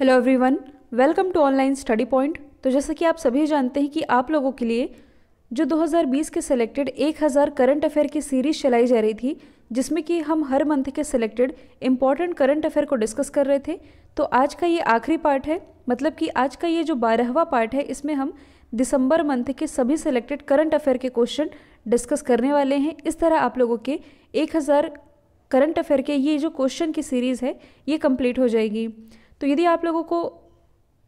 hello everyone welcome to online study point तो जैसा कि आप सभी जानते हैं कि आप लोगों के लिए जो 2020 के सिलेक्टेड 1000 करंट अफेयर की सीरीज चलाई जा रही थी जिसमें कि हम हर मंथ के सिलेक्टेड इम्पॉर्टेंट करंट अफेयर को डिस्कस कर रहे थे तो आज का ये आखिरी पार्ट है मतलब कि आज का ये जो बारहवा पार्ट है इसमें हम दिसंबर मंथ के सभी सिलेक्टेड करंट अफेयर के क्वेश्चन डिस्कस करने वाले हैं इस तरह आप लोगों के एक करंट अफेयर के ये जो क्वेश्चन की सीरीज़ है ये कम्प्लीट हो जाएगी तो यदि आप लोगों को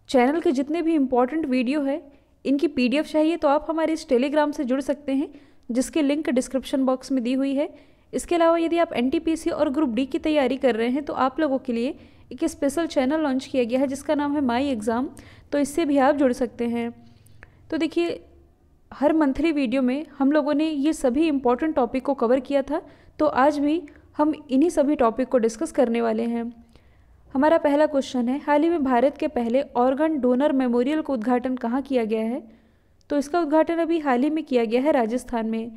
चैनल के जितने भी इम्पॉर्टेंट वीडियो है इनकी पी चाहिए तो आप हमारे इस टेलीग्राम से जुड़ सकते हैं जिसके लिंक डिस्क्रिप्शन बॉक्स में दी हुई है इसके अलावा यदि आप एन और ग्रुप डी की तैयारी कर रहे हैं तो आप लोगों के लिए एक स्पेशल चैनल लॉन्च किया गया है जिसका नाम है माई एग्ज़ाम तो इससे भी आप जुड़ सकते हैं तो देखिए हर मंथली वीडियो में हम लोगों ने ये सभी इम्पॉर्टेंट टॉपिक को कवर किया था तो आज भी हम इन्हीं सभी टॉपिक को डिस्कस करने वाले हैं हमारा पहला क्वेश्चन है हाल ही में भारत के पहले ऑर्गन डोनर मेमोरियल का उद्घाटन कहाँ किया गया है तो इसका उद्घाटन अभी हाल ही में किया गया है राजस्थान में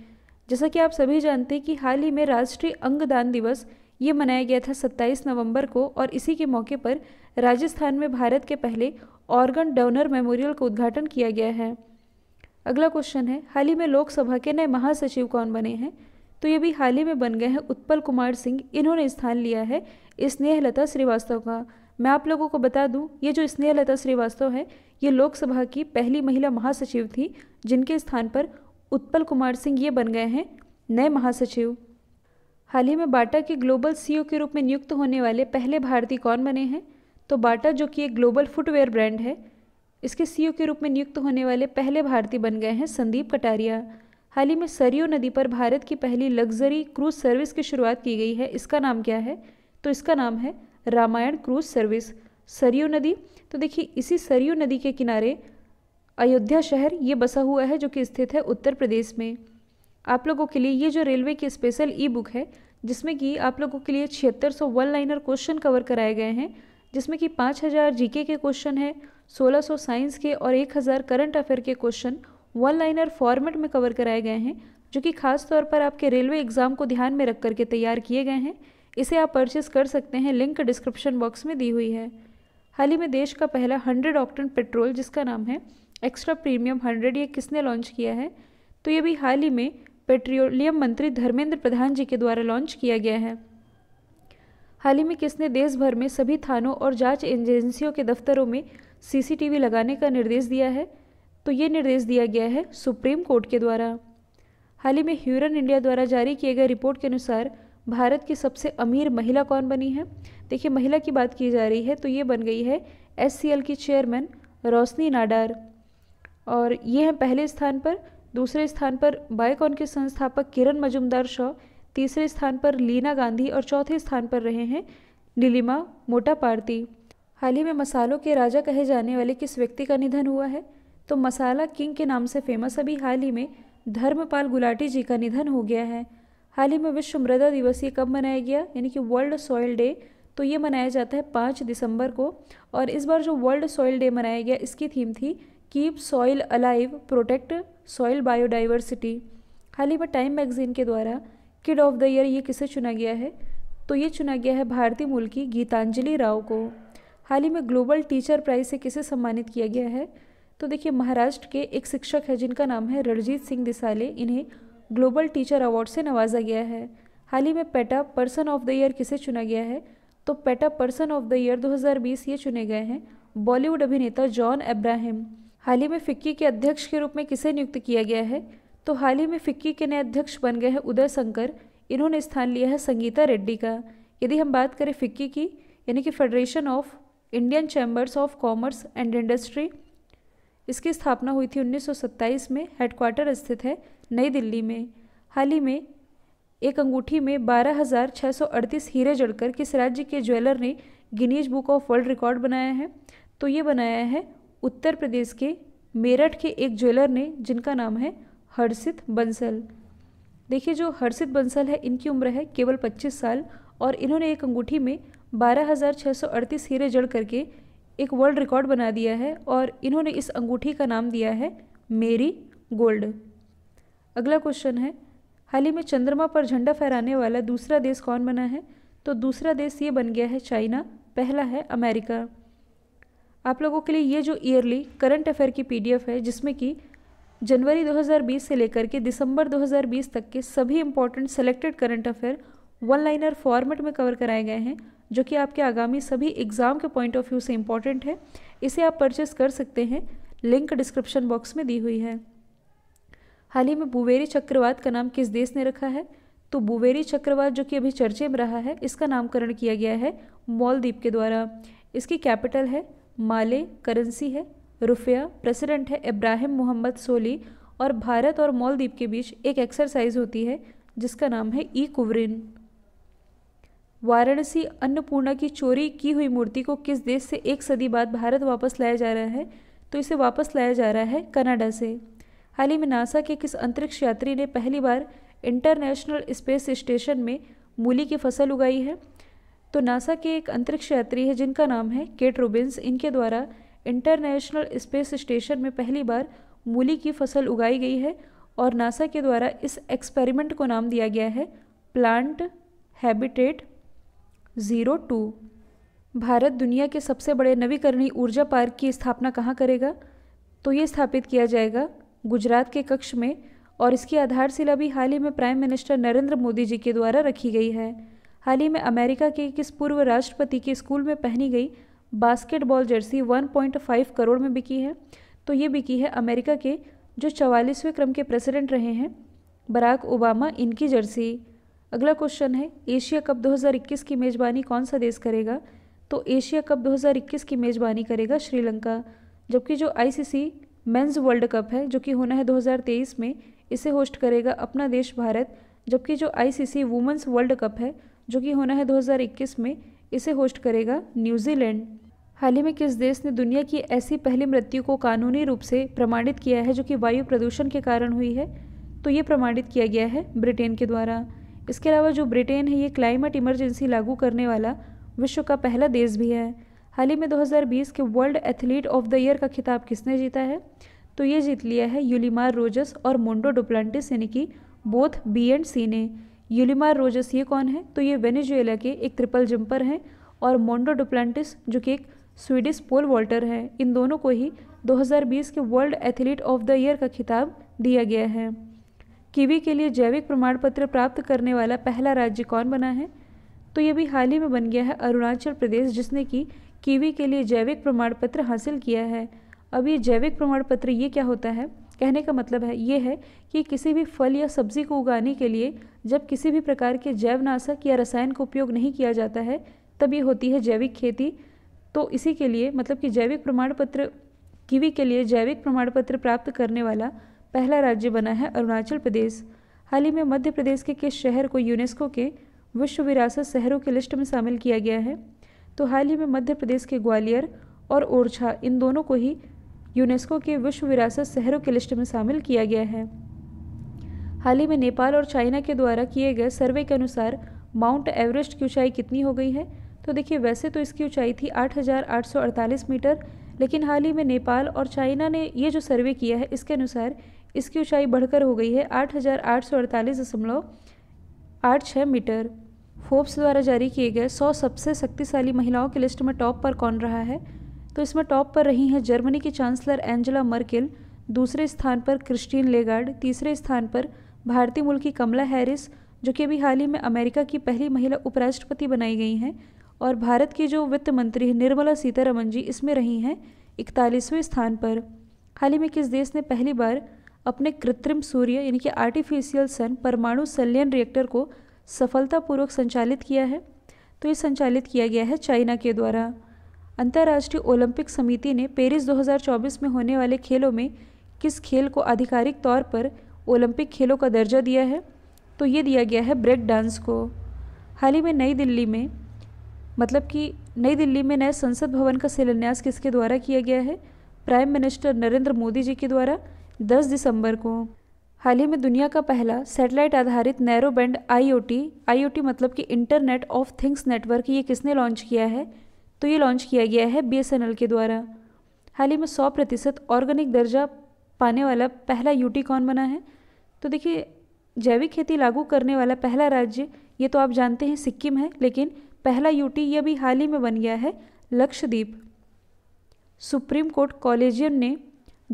जैसा कि आप सभी जानते हैं कि हाल ही में राष्ट्रीय अंगदान दिवस ये मनाया गया था 27 नवंबर को और इसी के मौके पर राजस्थान में भारत के पहले ऑर्गन डोनर मेमोरियल का उद्घाटन किया गया है अगला क्वेश्चन है हाल ही में लोकसभा के नए महासचिव कौन बने हैं तो ये भी हाल ही में बन गए हैं उत्पल कुमार सिंह इन्होंने स्थान लिया है स्नेहलता श्रीवास्तव का मैं आप लोगों को बता दूं ये जो स्नेहलता श्रीवास्तव है ये लोकसभा की पहली महिला महासचिव थी जिनके स्थान पर उत्पल कुमार सिंह ये बन गए हैं नए महासचिव हाल ही में बाटा के ग्लोबल सीईओ के रूप में नियुक्त होने वाले पहले भारतीय कौन बने हैं तो बाटा जो कि एक ग्लोबल फुटवेयर ब्रांड है इसके सी के रूप में नियुक्त होने वाले पहले भारतीय बन गए हैं संदीप कटारिया हाल ही में सरयू नदी पर भारत की पहली लग्जरी क्रूज सर्विस की शुरुआत की गई है इसका नाम क्या है तो इसका नाम है रामायण क्रूज सर्विस सरयू नदी तो देखिए इसी सरयू नदी के किनारे अयोध्या शहर ये बसा हुआ है जो कि स्थित है उत्तर प्रदेश में आप लोगों के लिए ये जो रेलवे की स्पेशल ई बुक है जिसमें कि आप लोगों के लिए छिहत्तर सौ वन लाइनर क्वेश्चन कवर कराए गए हैं जिसमें कि पाँच हज़ार जी के क्वेश्चन हैं सोलह सौ साइंस के और एक हज़ार करंट अफेयर के क्वेश्चन वन लाइनर फॉर्मेट में कवर कराए गए हैं जो कि खास तौर पर आपके रेलवे एग्ज़ाम को ध्यान में रख करके तैयार किए गए हैं इसे आप परचेस कर सकते हैं लिंक डिस्क्रिप्शन बॉक्स में दी हुई है हाल ही में देश का पहला हंड्रेड ऑक्टन पेट्रोल जिसका नाम है एक्स्ट्रा प्रीमियम हंड्रेड ये किसने लॉन्च किया है तो ये भी हाल ही में पेट्रोलियम मंत्री धर्मेंद्र प्रधान जी के द्वारा लॉन्च किया गया है हाल ही में किसने देश भर में सभी थानों और जांच एजेंसियों के दफ्तरों में सीसीटीवी लगाने का निर्देश दिया है तो ये निर्देश दिया गया है सुप्रीम कोर्ट के द्वारा हाल ही में ह्यूरन इंडिया द्वारा जारी किए गए रिपोर्ट के अनुसार भारत की सबसे अमीर महिला कौन बनी है देखिए महिला की बात की जा रही है तो ये बन गई है एस की चेयरमैन रोशनी नाडार और ये हैं पहले स्थान पर दूसरे स्थान पर बायकॉन के संस्थापक किरण मजुमदार शॉ तीसरे स्थान पर लीना गांधी और चौथे स्थान पर रहे हैं नीलिमा मोटा हाल ही में मसालों के राजा कहे जाने वाले किस व्यक्ति का निधन हुआ है तो मसाला किंग के नाम से फेमस अभी हाल ही में धर्मपाल गुलाटी जी का निधन हो गया है हाल ही में विश्व मृदा दिवस ये कब मनाया गया यानी कि वर्ल्ड सॉइल डे तो ये मनाया जाता है पाँच दिसंबर को और इस बार जो वर्ल्ड सॉइल डे मनाया गया इसकी थीम थी keep soil alive protect soil biodiversity हाल ही में टाइम मैगजीन के द्वारा किड ऑफ द ईयर ये किसे चुना गया है तो ये चुना गया है भारतीय मूल की गीतांजलि राव को हाल ही में ग्लोबल टीचर प्राइज से किसे सम्मानित किया गया है तो देखिए महाराष्ट्र के एक शिक्षक है जिनका नाम है रणजीत सिंह दिसाले इन्हें ग्लोबल टीचर अवार्ड से नवाजा गया है हाल ही में PETA person of the year किसे चुना गया है तो PETA person of the year 2020 ये चुने गए हैं बॉलीवुड अभिनेता जॉन अब्राहम हाल ही में फिक्की के अध्यक्ष के रूप में किसे नियुक्त किया गया है तो हाल ही में फिक्की के नए अध्यक्ष बन गए हैं उदय शंकर इन्होंने स्थान लिया है संगीता रेड्डी का यदि हम बात करें फिक्की की यानी कि federation of Indian chambers of commerce and industry इसकी स्थापना हुई थी 1927 में हेडक्वार्टर स्थित है नई दिल्ली में हाल ही में एक अंगूठी में 12,638 हीरे जड़कर किस राज्य के ज्वेलर ने Guinness book of world record बनाया है तो ये बनाया है उत्तर प्रदेश के मेरठ के एक ज्वेलर ने जिनका नाम है हर्षित बंसल देखिए जो हर्षित बंसल है इनकी उम्र है केवल 25 साल और इन्होंने एक अंगूठी में 12,638 हीरे जड़ करके एक वर्ल्ड रिकॉर्ड बना दिया है और इन्होंने इस अंगूठी का नाम दिया है मेरी गोल्ड अगला क्वेश्चन है हाल ही में चंद्रमा पर झंडा फहराने वाला दूसरा देश कौन बना है तो दूसरा देश ये बन गया है चाइना पहला है अमेरिका आप लोगों के लिए ये जो ईयरली करंट अफेयर की पीडीएफ है जिसमें कि जनवरी 2020 से लेकर के दिसंबर 2020 तक के सभी important selected current affair one liner format में कवर कराए गए हैं जो कि आपके आगामी सभी एग्ज़ाम के पॉइंट ऑफ व्यू से इम्पॉर्टेंट है इसे आप परचेस कर सकते हैं लिंक डिस्क्रिप्शन बॉक्स में दी हुई है हाल ही में बुवेरी चक्रवात का नाम किस देश ने रखा है तो बुवेरी चक्रवात जो कि अभी चर्चे में रहा है इसका नामकरण किया गया है मॉलदीप के द्वारा इसकी कैपिटल है माले करेंसी है रुफिया प्रेसिडेंट है इब्राहिम मोहम्मद सोली और भारत और मॉलदीप के बीच एक एक्सरसाइज होती है जिसका नाम है ई कुवरिन वाराणसी अन्नपूर्णा की चोरी की हुई मूर्ति को किस देश से एक सदी बाद भारत वापस लाया जा रहा है तो इसे वापस लाया जा रहा है कनाडा से हाल ही में नासा के किस अंतरिक्ष यात्री ने पहली बार इंटरनेशनल स्पेस स्टेशन में मूली की फसल उगाई है तो नासा के एक अंतरिक्ष यात्री है जिनका नाम है केट रोबिन्स इनके द्वारा इंटरनेशनल स्पेस स्टेशन में पहली बार मूली की फसल उगाई गई है और नासा के द्वारा इस एक्सपेरिमेंट को नाम दिया गया है plant habitat zero two Bharat दुनिया के सबसे बड़े नवीकरणीय ऊर्जा पार्क की स्थापना कहाँ करेगा तो ये स्थापित किया जाएगा गुजरात के कक्ष में और इसकी आधारशिला भी हाल ही में प्राइम मिनिस्टर नरेंद्र मोदी जी के द्वारा रखी गई है हाल ही में अमेरिका के किस पूर्व राष्ट्रपति के स्कूल में पहनी गई बास्केटबॉल जर्सी 1.5 करोड़ में बिकी है तो ये बिकी है अमेरिका के जो चवालीसवें क्रम के प्रेसिडेंट रहे हैं बराक ओबामा इनकी जर्सी अगला क्वेश्चन है एशिया कप 2021 की मेज़बानी कौन सा देश करेगा तो एशिया कप 2021 की मेज़बानी करेगा श्रीलंका जबकि जो आईसीसी मेंस वर्ल्ड कप है जो कि होना है 2023 में इसे होस्ट करेगा अपना देश भारत जबकि जो आईसीसी वुमेंस वर्ल्ड कप है जो कि होना है 2021 में इसे होस्ट करेगा न्यूजीलैंड हाल ही में किस देश ने दुनिया की ऐसी पहली मृत्यु को कानूनी रूप से प्रमाणित किया है जो कि वायु प्रदूषण के कारण हुई है तो ये प्रमाणित किया गया है ब्रिटेन के द्वारा इसके अलावा जो ब्रिटेन है ये क्लाइमेट इमरजेंसी लागू करने वाला विश्व का पहला देश भी है हाल ही में 2020 के world athlete of the year का खिताब किसने जीता है तो ये जीत लिया है यूलीमार रोजस और मोन्डो डुप्लांटिस यानी कि बोथ बी एंड सी ने यूलीमार रोजस ये कौन है तो ये वेनेजुएला के एक ट्रिपल जंपर हैं और मोन्डो डुप्लांटिस जो कि एक स्वीडिश पोल वॉल्टर है इन दोनों को ही 2020 के world athlete of the year का खिताब दिया गया है कीवी के लिए जैविक प्रमाण पत्र प्राप्त करने वाला पहला राज्य कौन बना है तो ये भी हाल ही में बन गया है अरुणाचल प्रदेश जिसने कि कीवी के लिए जैविक प्रमाण पत्र हासिल किया है अब ये जैविक प्रमाण पत्र ये क्या होता है कहने का मतलब है ये है कि किसी भी फल या सब्जी को उगाने के लिए जब किसी भी प्रकार के जैवनाशक या रसायन का उपयोग नहीं किया जाता है तब ये होती है जैविक खेती तो इसी के लिए मतलब कि जैविक प्रमाण पत्र कीवी के लिए जैविक प्रमाण पत्र प्राप्त करने वाला पहला राज्य बना है अरुणाचल प्रदेश हाल ही में मध्य प्रदेश के किस शहर को यूनेस्को के विश्व विरासत शहरों की लिस्ट में शामिल किया गया है तो हाल ही में मध्य प्रदेश के ग्वालियर और ओरछा इन दोनों को ही यूनेस्को के विश्व विरासत शहरों की लिस्ट में शामिल किया गया है हाल ही में नेपाल और चाइना के द्वारा किए गए सर्वे के अनुसार माउंट एवरेस्ट की ऊंचाई कितनी हो गई है तो देखिए वैसे तो इसकी ऊंचाई थी 8,848 मीटर लेकिन हाल ही में नेपाल और चाइना ने ये जो सर्वे किया है इसके अनुसार इसकी ऊंचाई बढ़कर हो गई है आठ हजार आठ सौ अड़तालीस दशमलव आठ छः मीटर फोर्ब्स द्वारा जारी किए गए सौ सबसे शक्तिशाली महिलाओं की लिस्ट में टॉप पर कौन रहा है तो इसमें टॉप पर रही हैं जर्मनी की चांसलर एंजेला मर्केल दूसरे स्थान पर क्रिस्टीन लेगार्ड तीसरे स्थान पर भारतीय मूल की कमला हैरिस जो कि अभी हाल ही में अमेरिका की पहली महिला उपराष्ट्रपति बनाई गई हैं और भारत की जो वित्त मंत्री निर्मला सीतारमन जी इसमें रही हैं इकतालीसवें स्थान पर हाल ही में किस देश ने पहली बार अपने कृत्रिम सूर्य यानी कि आर्टिफिशियल सन परमाणु संलयन रिएक्टर को सफलतापूर्वक संचालित किया है तो ये संचालित किया गया है चाइना के द्वारा अंतर्राष्ट्रीय ओलंपिक समिति ने पेरिस 2024 में होने वाले खेलों में किस खेल को आधिकारिक तौर पर ओलंपिक खेलों का दर्जा दिया है तो ये दिया गया है ब्रेक डांस को हाल ही में नई दिल्ली में मतलब कि नई दिल्ली में नए संसद भवन का शिलान्यास किसके द्वारा किया गया है प्राइम मिनिस्टर नरेंद्र मोदी जी के द्वारा 10 दिसंबर को हाल ही में दुनिया का पहला सैटेलाइट आधारित नैरो बैंड आईओटी आईओटी मतलब कि इंटरनेट ऑफ थिंग्स नेटवर्क ये किसने लॉन्च किया है तो ये लॉन्च किया गया है बीएसएनएल के द्वारा हाल ही में सौ प्रतिशत ऑर्गेनिक दर्जा पाने वाला पहला यूटी कौन बना है तो देखिए जैविक खेती लागू करने वाला पहला राज्य ये तो आप जानते हैं सिक्किम है लेकिन पहला यूटी ये भी हाल ही में बन गया है लक्षद्वीप सुप्रीम कोर्ट कॉलेजियम ने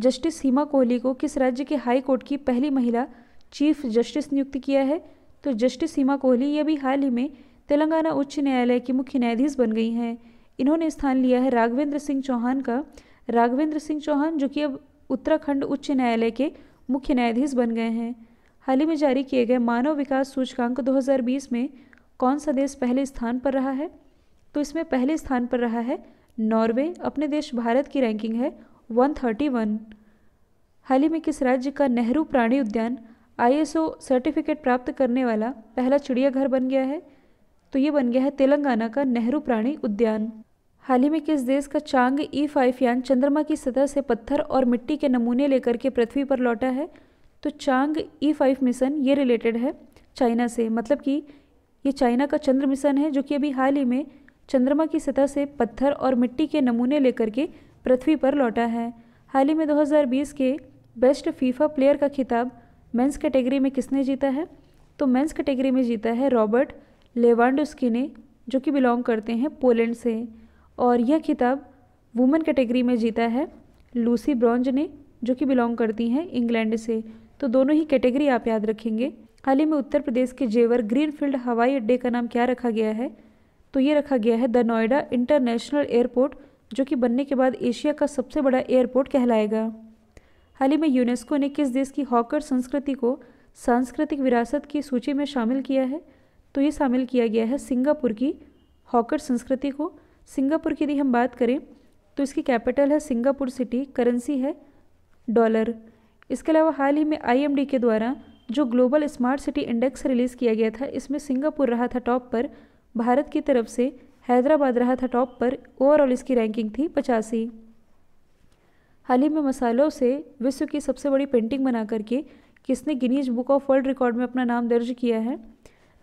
जस्टिस सीमा कोहली को किस राज्य के हाई कोर्ट की पहली महिला चीफ जस्टिस नियुक्त किया है तो जस्टिस सीमा कोहली ये भी हाल ही में तेलंगाना उच्च न्यायालय की मुख्य न्यायाधीश बन गई हैं इन्होंने स्थान लिया है राघवेंद्र सिंह चौहान का राघवेंद्र सिंह चौहान जो कि अब उत्तराखंड उच्च न्यायालय के मुख्य न्यायाधीश बन गए हैं हाल ही में जारी किए गए मानव विकास सूचकांक 2020 में कौन सा देश पहले स्थान पर रहा है तो इसमें पहले स्थान पर रहा है नॉर्वे अपने देश भारत की रैंकिंग है 131 हाल ही में किस राज्य का नेहरू प्राणी उद्यान आईएसओ सर्टिफिकेट प्राप्त करने वाला पहला चिड़ियाघर बन गया है तो ये बन गया है तेलंगाना का नेहरू प्राणी उद्यान हाल ही में किस देश का चांग ई फाइव यान चंद्रमा की सतह से पत्थर और मिट्टी के नमूने लेकर के पृथ्वी पर लौटा है तो चांग ई फाइव मिशन ये रिलेटेड है चाइना से मतलब कि ये चाइना का चंद्र मिशन है जो कि अभी हाल ही में चंद्रमा की सतह से पत्थर और मिट्टी के नमूने लेकर के पृथ्वी पर लौटा है हाल ही में 2020 के बेस्ट फीफा प्लेयर का खिताब मेंस कैटेगरी में किसने जीता है तो मेंस कैटेगरी में जीता है रॉबर्ट लेवांडोस्की ने जो कि बिलोंग करते हैं पोलैंड से और यह खिताब वुमेन कैटेगरी में जीता है लूसी ब्रॉन्ज ने जो कि बिलोंग करती हैं इंग्लैंड से तो दोनों ही कैटेगरी आप याद रखेंगे हाल ही में उत्तर प्रदेश के जेवर ग्रीनफील्ड हवाई अड्डे का नाम क्या रखा गया है तो ये रखा गया है द नोएडा इंटरनेशनल एयरपोर्ट जो कि बनने के बाद एशिया का सबसे बड़ा एयरपोर्ट कहलाएगा हाल ही में यूनेस्को ने किस देश की हॉकर संस्कृति को सांस्कृतिक विरासत की सूची में शामिल किया है तो ये शामिल किया गया है सिंगापुर की हॉकर संस्कृति को सिंगापुर की यदि हम बात करें तो इसकी कैपिटल है सिंगापुर सिटी करेंसी है डॉलर इसके अलावा हाल ही में आईएमडी के द्वारा जो global smart city index release किया गया था इसमें सिंगापुर रहा था टॉप पर भारत की तरफ से हैदराबाद रहा था टॉप पर ओवरऑल इसकी रैंकिंग थी पचासी हाल ही में मसालों से विश्व की सबसे बड़ी पेंटिंग बना करके किसने Guinness book of world record में अपना नाम दर्ज किया है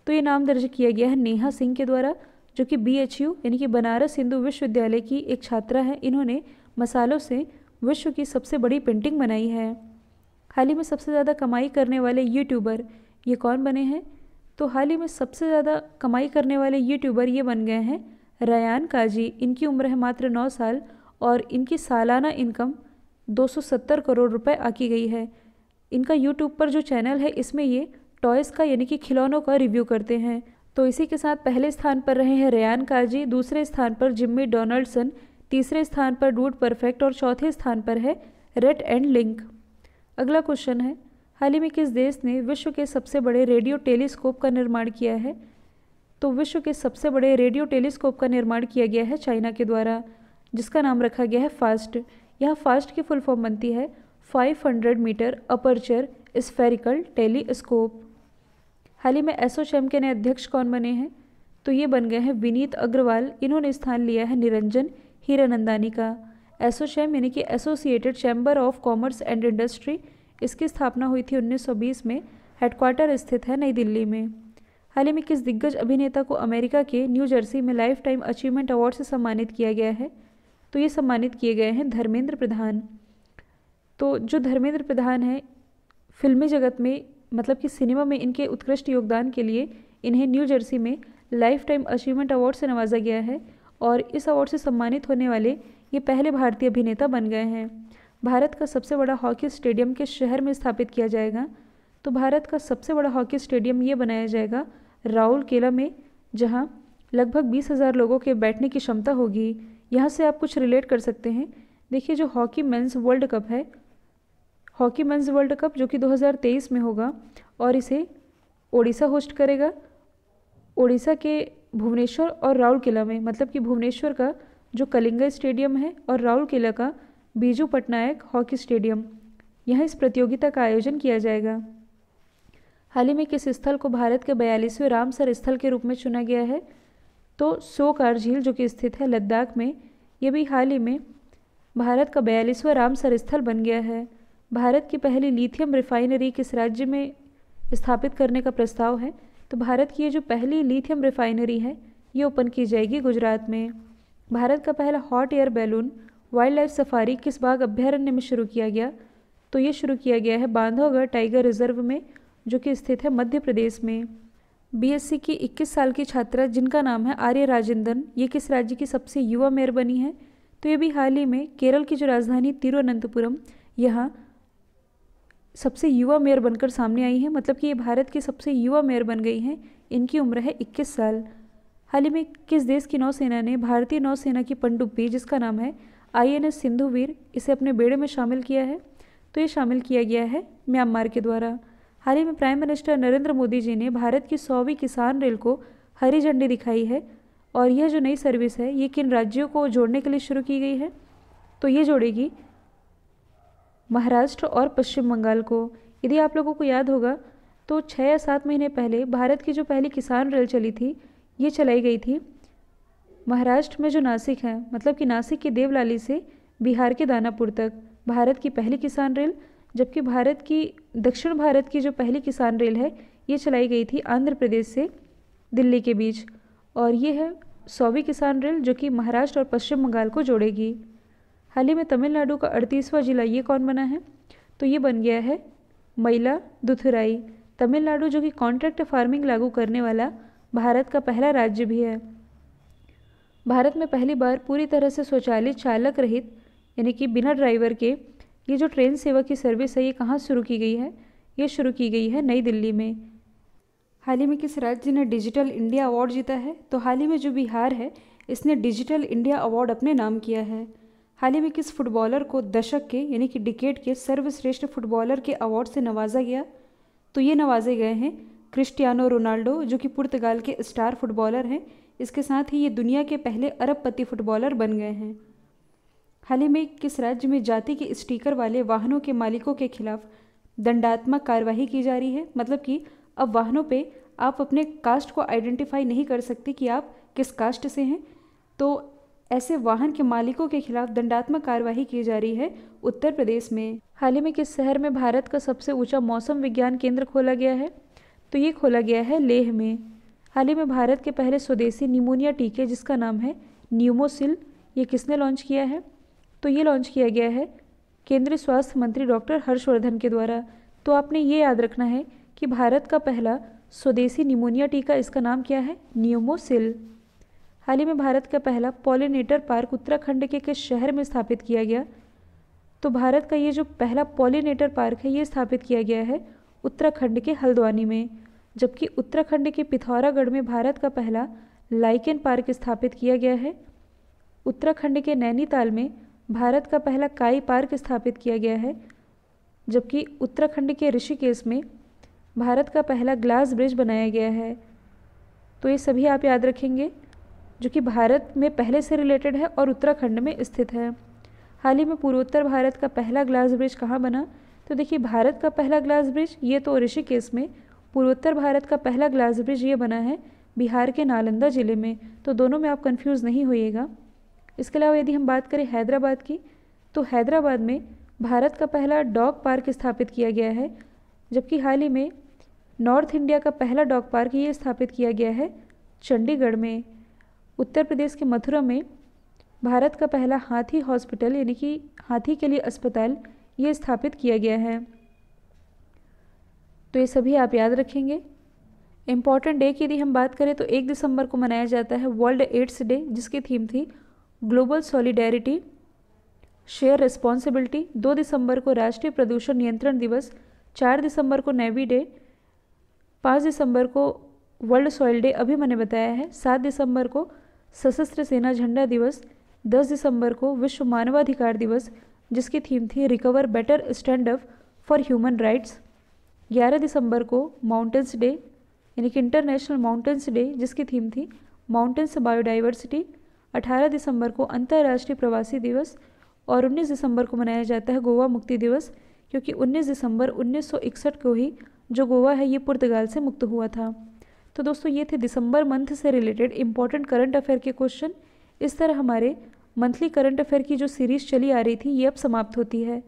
तो ये नाम दर्ज किया गया है नेहा सिंह के द्वारा जो कि बी एच यू यानी कि बनारस हिंदू विश्वविद्यालय की एक छात्रा है इन्होंने मसालों से विश्व की सबसे बड़ी पेंटिंग बनाई है हाल ही में सबसे ज़्यादा कमाई करने वाले यूट्यूबर ये कौन बने हैं तो हाल ही में सबसे ज़्यादा कमाई करने वाले यूट्यूबर ये बन गए हैं रयान काजी इनकी उम्र है मात्र नौ साल और इनकी सालाना इनकम 270 करोड़ रुपए आकी गई है इनका यूट्यूब पर जो चैनल है इसमें ये टॉयज़ का यानी कि खिलौनों का रिव्यू करते हैं तो इसी के साथ पहले स्थान पर रहे हैं रेयान काजी दूसरे स्थान पर जिम्मी डोनाल्डसन तीसरे स्थान पर डूड परफेक्ट और चौथे स्थान पर है रेड एंड लिंक अगला क्वेश्चन है हाल ही में किस देश ने विश्व के सबसे बड़े रेडियो टेलीस्कोप का निर्माण किया है तो विश्व के सबसे बड़े रेडियो टेलीस्कोप का निर्माण किया गया है चाइना के द्वारा जिसका नाम रखा गया है फास्ट यह फास्ट की फुल फॉर्म बनती है 500 मीटर अपर्चर स्फेरिकल टेलीस्कोप हाल ही में एसोशम के नए अध्यक्ष कौन बने हैं तो ये बन गए हैं विनीत अग्रवाल इन्होंने स्थान लिया है निरंजन हीरानंदानी का एसोचैम यानी कि associated chamber of commerce and industry इसकी स्थापना हुई थी 1920 में हेडक्वार्टर स्थित है नई दिल्ली में हाल ही में किस दिग्गज अभिनेता को अमेरिका के न्यू जर्सी में लाइफ टाइम अचीवमेंट अवार्ड से सम्मानित किया गया है तो ये सम्मानित किए गए हैं धर्मेंद्र प्रधान तो जो धर्मेंद्र प्रधान हैं फिल्मी जगत में मतलब कि सिनेमा में इनके उत्कृष्ट योगदान के लिए इन्हें न्यू जर्सी में लाइफ टाइम अचीवमेंट अवार्ड से नवाजा गया है और इस अवार्ड से सम्मानित होने वाले ये पहले भारतीय अभिनेता बन गए हैं भारत का सबसे बड़ा हॉकी स्टेडियम के शहर में स्थापित किया जाएगा तो भारत का सबसे बड़ा हॉकी स्टेडियम ये बनाया जाएगा राउल केला में जहाँ लगभग बीस हज़ार लोगों के बैठने की क्षमता होगी यहाँ से आप कुछ रिलेट कर सकते हैं देखिए जो हॉकी मेंस वर्ल्ड कप है हॉकी मेंस वर्ल्ड कप जो कि 2023 में होगा और इसे ओडिशा होस्ट करेगा ओडिशा के भुवनेश्वर और राउल किला में मतलब कि भुवनेश्वर का जो कलिंगा स्टेडियम है और राउल किला का बीजू पटनायक हॉकी स्टेडियम यहाँ इस प्रतियोगिता का आयोजन किया जाएगा हाल ही में किस स्थल को भारत के बयालीसवें रामसर स्थल के रूप में चुना गया है तो सोकार झील जो कि स्थित है लद्दाख में यह भी हाल ही में भारत का बयालीसवें रामसर स्थल बन गया है भारत की पहली लिथियम रिफाइनरी किस राज्य में स्थापित करने का प्रस्ताव है तो भारत की ये जो पहली लिथियम रिफाइनरी है ये ओपन की जाएगी गुजरात में भारत का पहला hot air balloon wildlife safari किस बाघ अभ्यारण्य में शुरू किया गया तो ये शुरू किया गया है बांधवगढ़ टाइगर रिजर्व में जो कि स्थित है मध्य प्रदेश में बीएससी की 21 साल की छात्रा जिनका नाम है आर्य राजेंद्रन ये किस राज्य की सबसे युवा मेयर बनी है तो ये भी हाल ही में केरल की जो राजधानी तिरुवनंतपुरम यहाँ सबसे युवा मेयर बनकर सामने आई है मतलब कि ये भारत की सबसे युवा मेयर बन गई हैं इनकी उम्र है इक्कीस साल हाल ही में किस देश की नौसेना ने भारतीय नौसेना की पनडुब्बी जिसका नाम है आई एन एस सिंधुवीर इसे अपने बेड़े में शामिल किया है तो ये शामिल किया गया है म्यांमार के द्वारा हाल ही में प्राइम मिनिस्टर नरेंद्र मोदी जी ने भारत की सौवीं किसान रेल को हरी झंडी दिखाई है और यह जो नई सर्विस है ये किन राज्यों को जोड़ने के लिए शुरू की गई है तो ये जोड़ेगी महाराष्ट्र और पश्चिम बंगाल को यदि आप लोगों को याद होगा तो छः या सात महीने पहले भारत की जो पहली किसान रेल चली थी ये चलाई गई थी महाराष्ट्र में जो नासिक है मतलब कि नासिक के देवलाली से बिहार के दानापुर तक भारत की पहली किसान रेल जबकि भारत की दक्षिण भारत की जो पहली किसान रेल है ये चलाई गई थी आंध्र प्रदेश से दिल्ली के बीच और ये है सौवीं किसान रेल जो कि महाराष्ट्र और पश्चिम बंगाल को जोड़ेगी हाल ही में तमिलनाडु का अड़तीसवां जिला ये कौन बना है तो ये बन गया है मैला दुथुराई तमिलनाडु जो कि कॉन्ट्रैक्ट फार्मिंग लागू करने वाला भारत का पहला राज्य भी है भारत में पहली बार पूरी तरह से स्वचालित चालक रहित यानी कि बिना ड्राइवर के ये जो ट्रेन सेवा की सर्विस है ये कहाँ शुरू की गई है ये शुरू की गई है नई दिल्ली में हाल ही में किस राज्य ने डिजिटल इंडिया अवार्ड जीता है तो हाल ही में जो बिहार है इसने डिजिटल इंडिया अवार्ड अपने नाम किया है हाल ही में किस फुटबॉलर को दशक के यानी कि डिकेट के सर्वश्रेष्ठ फुटबॉलर के अवार्ड से नवाजा गया तो ये नवाजे गए हैं क्रिस्टियानो रोनाल्डो जो कि पुर्तगाल के स्टार फुटबॉलर हैं इसके साथ ही ये दुनिया के पहले अरबपति फुटबॉलर बन गए हैं हाल ही में किस राज्य में जाति के स्टिकर वाले वाहनों के मालिकों के खिलाफ दंडात्मक कार्रवाई की जा रही है मतलब कि अब वाहनों पे आप अपने कास्ट को आइडेंटिफाई नहीं कर सकते कि आप किस कास्ट से हैं तो ऐसे वाहन के मालिकों के खिलाफ दंडात्मक कार्रवाई की जा रही है उत्तर प्रदेश में हाल ही में किस शहर में भारत का सबसे ऊंचा मौसम विज्ञान केंद्र खोला गया है तो ये खोला गया है लेह में हाल ही में भारत के पहले स्वदेशी निमोनिया टीके जिसका नाम है न्यूमोसिल ये किसने लॉन्च किया है तो ये लॉन्च किया गया है केंद्रीय स्वास्थ्य मंत्री डॉक्टर हर्षवर्धन के द्वारा तो आपने ये याद रखना है कि भारत का पहला स्वदेशी निमोनिया टीका इसका नाम क्या है नियोमोसिल हाल ही में भारत का पहला पॉलिनेटर पार्क उत्तराखंड के किस शहर में स्थापित किया गया तो भारत का ये जो पहला पॉलिनेटर पार्क है ये स्थापित किया गया है उत्तराखंड के हल्द्वानी में जबकि उत्तराखंड के पिथौरागढ़ में भारत का पहला लाइकेन पार्क स्थापित किया गया है उत्तराखंड के नैनीताल में भारत का पहला काई पार्क स्थापित किया गया है जबकि उत्तराखंड के ऋषिकेश में भारत का पहला ग्लास ब्रिज बनाया गया है तो ये सभी आप याद रखेंगे जो कि भारत में पहले से रिलेटेड है और उत्तराखंड में स्थित है हाल ही में पूर्वोत्तर भारत का पहला ग्लास ब्रिज कहाँ बना तो देखिए भारत का पहला ग्लास ब्रिज ये तो ऋषिकेश में पूर्वोत्तर भारत का पहला ग्लास ब्रिज ये बना है बिहार के नालंदा ज़िले में तो दोनों में आप कन्फ्यूज़ नहीं होइएगा इसके अलावा यदि हम बात करें हैदराबाद की तो हैदराबाद में भारत का पहला डॉग पार्क स्थापित किया गया है जबकि हाल ही में नॉर्थ इंडिया का पहला डॉग पार्क ये स्थापित किया गया है चंडीगढ़ में उत्तर प्रदेश के मथुरा में भारत का पहला हाथी हॉस्पिटल यानी कि हाथी के लिए अस्पताल ये स्थापित किया गया है तो ये सभी आप याद रखेंगे इम्पॉर्टेंट डे की यदि हम बात करें तो एक दिसंबर को मनाया जाता है वर्ल्ड एड्स डे जिसकी थीम थी ग्लोबल सॉलिडेरिटी शेयर रिस्पॉन्सिबिलिटी दो दिसंबर को राष्ट्रीय प्रदूषण नियंत्रण दिवस चार दिसंबर को नेवी डे पाँच दिसंबर को वर्ल्ड सॉइल डे अभी मैंने बताया है सात दिसंबर को सशस्त्र सेना झंडा दिवस दस दिसंबर को विश्व मानवाधिकार दिवस जिसकी थीम थी recover better stand up for human rights ग्यारह दिसंबर को माउंटेंस डे यानी कि इंटरनेशनल माउंटेंस डे जिसकी थीम थी माउंटेंस बायोडाइवर्सिटी 18 दिसंबर को अंतर्राष्ट्रीय प्रवासी दिवस और 19 दिसंबर को मनाया जाता है गोवा मुक्ति दिवस क्योंकि 19 दिसंबर 1961 को ही जो गोवा है ये पुर्तगाल से मुक्त हुआ था तो दोस्तों ये थे दिसंबर मंथ से रिलेटेड इंपॉर्टेंट करंट अफेयर के क्वेश्चन इस तरह हमारे मंथली करंट अफेयर की जो सीरीज़ चली आ रही थी ये अब समाप्त होती है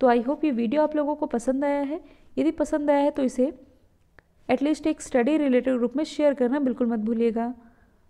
तो आई होप ये वीडियो आप लोगों को पसंद आया है यदि पसंद आया है तो इसे एटलीस्ट एक स्टडी रिलेटेड ग्रुप में शेयर करना बिल्कुल मत भूलिएगा